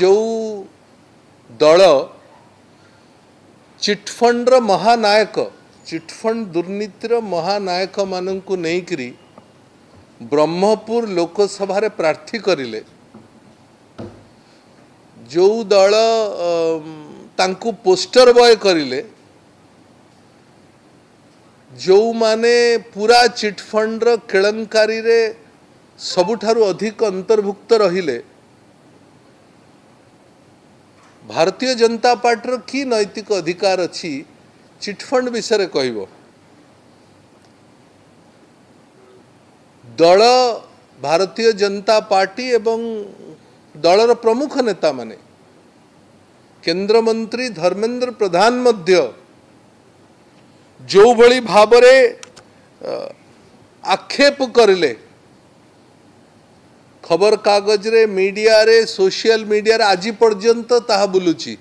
ଯେଉଁ ଦଳ ଚିଟ୍ଫଣ୍ଡର ମହାନାୟକ ଚିଟ୍ଫଣ୍ଡ ଦୁର୍ନୀତିର ମହାନାୟକମାନଙ୍କୁ ନେଇକରି ବ୍ରହ୍ମପୁର ଲୋକସଭାରେ ପ୍ରାର୍ଥୀ କରିଲେ ଯେଉଁ ଦଳ ତାଙ୍କୁ ପୋଷ୍ଟର ବୟ କରିଲେ ଯେଉଁମାନେ ପୁରା ଚିଟ୍ଫଣ୍ଡର କେଳଙ୍କାରୀରେ ସବୁଠାରୁ ଅଧିକ ଅନ୍ତର୍ଭୁକ୍ତ ରହିଲେ ଭାରତୀୟ ଜନତା ପାର୍ଟିର କି ନୈତିକ ଅଧିକାର ଅଛି ଚିଟ୍ଫଣ୍ଡ ବିଷୟରେ କହିବ ଦଳ ଭାରତୀୟ ଜନତା ପାର୍ଟି ଏବଂ ଦଳର ପ୍ରମୁଖ ନେତାମାନେ କେନ୍ଦ୍ରମନ୍ତ୍ରୀ ଧର୍ମେନ୍ଦ୍ର ପ୍ରଧାନ ମଧ୍ୟ ଯେଉଁଭଳି ଭାବରେ ଆକ୍ଷେପ କରିଲେ ଖବରକାଗଜରେ ମିଡ଼ିଆରେ ସୋସିଆଲ ମିଡ଼ିଆରେ ଆଜି ପର୍ଯ୍ୟନ୍ତ ତାହା ବୁଲୁଛି